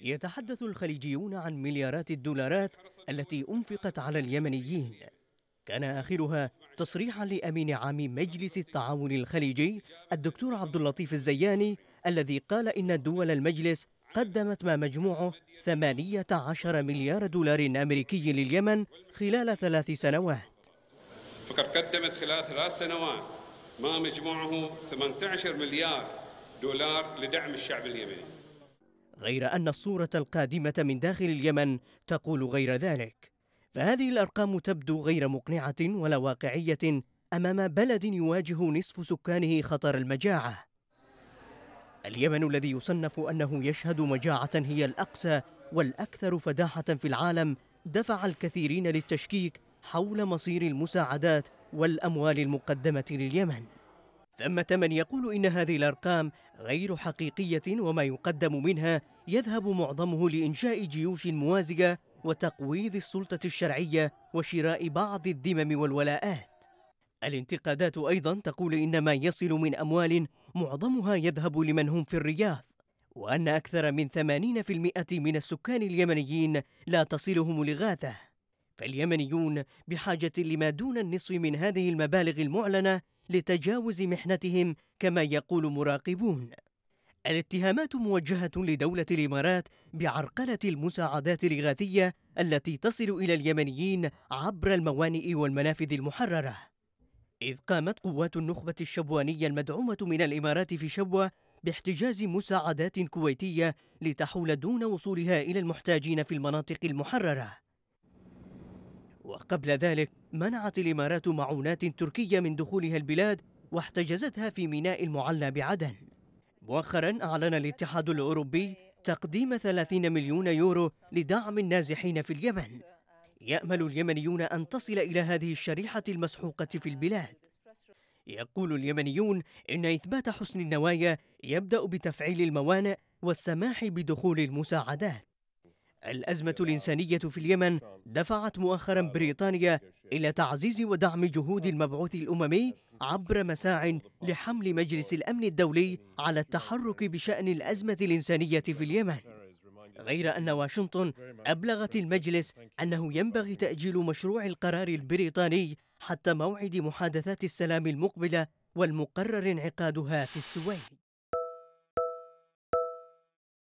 يتحدث الخليجيون عن مليارات الدولارات التي أنفقت على اليمنيين كان آخرها تصريحا لأمين عام مجلس التعاون الخليجي الدكتور عبد اللطيف الزياني الذي قال إن دول المجلس قدمت ما مجموعه 18 مليار دولار أمريكي لليمن خلال ثلاث سنوات فقد قدمت خلال ثلاث سنوات ما مجموعه 18 مليار دولار لدعم الشعب اليمني غير أن الصورة القادمة من داخل اليمن تقول غير ذلك فهذه الأرقام تبدو غير مقنعة ولا واقعية أمام بلد يواجه نصف سكانه خطر المجاعة اليمن الذي يصنف أنه يشهد مجاعة هي الأقسى والأكثر فداحة في العالم دفع الكثيرين للتشكيك حول مصير المساعدات والأموال المقدمة لليمن ثمة من يقول إن هذه الأرقام غير حقيقية وما يقدم منها يذهب معظمه لإنشاء جيوش موازية وتقويض السلطة الشرعية وشراء بعض الذمم والولاءات. الانتقادات أيضا تقول إن ما يصل من أموال معظمها يذهب لمن هم في الرياض، وأن أكثر من 80% من السكان اليمنيين لا تصلهم الإغاثة. فاليمنيون بحاجة لما دون النصف من هذه المبالغ المعلنة لتجاوز محنتهم كما يقول مراقبون الاتهامات موجهة لدولة الإمارات بعرقلة المساعدات الإغاثية التي تصل إلى اليمنيين عبر الموانئ والمنافذ المحررة إذ قامت قوات النخبة الشبوانية المدعومة من الإمارات في شبوة باحتجاز مساعدات كويتية لتحول دون وصولها إلى المحتاجين في المناطق المحررة وقبل ذلك منعت الإمارات معونات تركية من دخولها البلاد واحتجزتها في ميناء المعلى بعدن مؤخرا أعلن الاتحاد الأوروبي تقديم 30 مليون يورو لدعم النازحين في اليمن يأمل اليمنيون أن تصل إلى هذه الشريحة المسحوقة في البلاد يقول اليمنيون إن إثبات حسن النوايا يبدأ بتفعيل الموانئ والسماح بدخول المساعدات الأزمة الإنسانية في اليمن دفعت مؤخرا بريطانيا إلى تعزيز ودعم جهود المبعوث الأممي عبر مساع لحمل مجلس الأمن الدولي على التحرك بشأن الأزمة الإنسانية في اليمن غير أن واشنطن أبلغت المجلس أنه ينبغي تأجيل مشروع القرار البريطاني حتى موعد محادثات السلام المقبلة والمقرر انعقادها في السويد